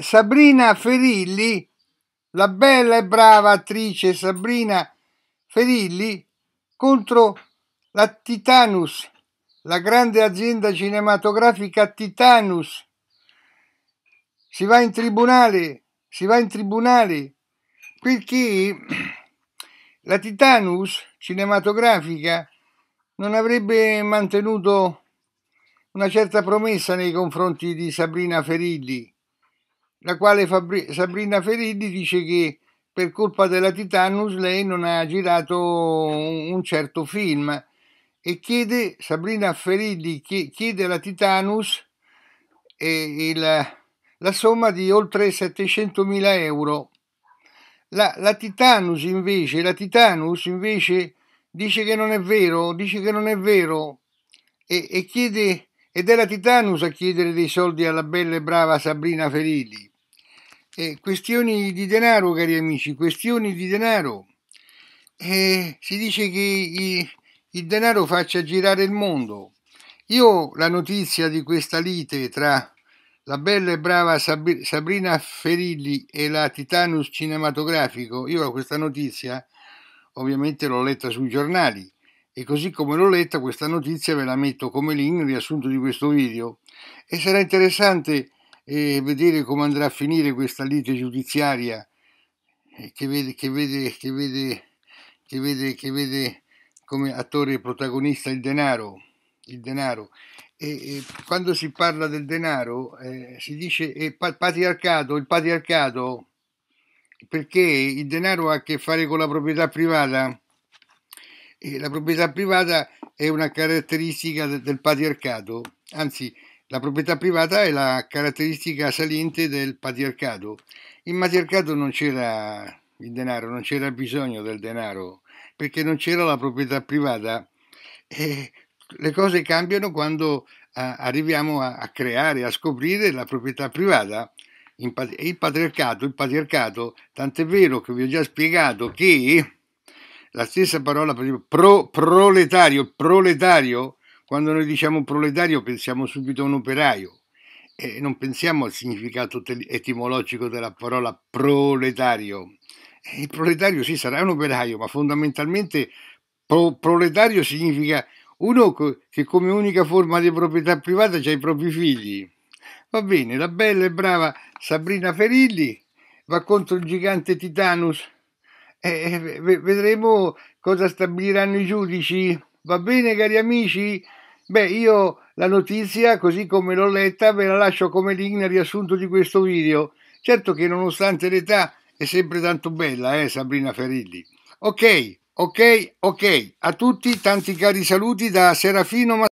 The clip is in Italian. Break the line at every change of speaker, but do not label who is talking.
Sabrina Ferilli, la bella e brava attrice Sabrina Ferilli contro la Titanus, la grande azienda cinematografica Titanus. Si va in tribunale, si va in tribunale perché la Titanus cinematografica non avrebbe mantenuto una certa promessa nei confronti di Sabrina Ferilli, la quale Fabri- Sabrina Ferilli dice che per colpa della Titanus lei non ha girato un, certo film e chiede, Sabrina Ferilli chiede alla Titanus eh, il, la somma di oltre 700.000 euro. La, la, Titanus invece, la Titanus invece dice che non è vero, dice che non è vero e, e chiede ed era Titanus a chiedere dei soldi alla bella e brava Sabrina Ferilli. Eh, questioni di denaro, cari amici, questioni di denaro. Eh, si dice che i, il denaro faccia girare il mondo. Io la notizia di questa lite tra la bella e brava Sabrina Ferilli e la Titanus cinematografico, io questa notizia ovviamente l'ho letta sui giornali e così come l'ho letta questa notizia ve la metto come link riassunto di questo video e sarà interessante eh, vedere come andrà a finire questa lite giudiziaria eh, che, vede, che, vede, che, vede, che, vede, che vede come attore protagonista il denaro. Il denaro. E, e, quando si parla del denaro eh, si dice eh, patriarcato, il patriarcato, perché il denaro ha a che fare con la proprietà privata eh, la proprietà privata è una caratteristica del patriarcato, anzi la proprietà privata è la caratteristica saliente del patriarcato. In matriarcato non c'era il denaro, non c'era bisogno del denaro, perché non c'era la proprietà privata. E le cose cambiano quando a, arriviamo a, a, creare, a scoprire la proprietà privata. il patriarcato, il patriarcato, tant'è vero che vi ho già spiegato che la stessa parola pro, proletario, proletario, quando noi diciamo proletario pensiamo subito a un operaio e non pensiamo al significato etimologico della parola proletario. Il proletario sì sarà un operaio, ma fondamentalmente pro, proletario significa uno che come unica forma di proprietà privata ha i propri figli. Va bene, la bella e brava Sabrina Ferilli va contro il gigante Titanus eh, eh vedremo cosa stabiliranno i giudici. Va bene, cari amici? Beh, io la notizia, così come l'ho letta, ve la lascio come link nel riassunto di questo video. Certo che nonostante l'età è sempre tanto bella, eh, Sabrina Ferilli. Ok, ok, ok. A tutti tanti cari saluti da Serafino Mattarella.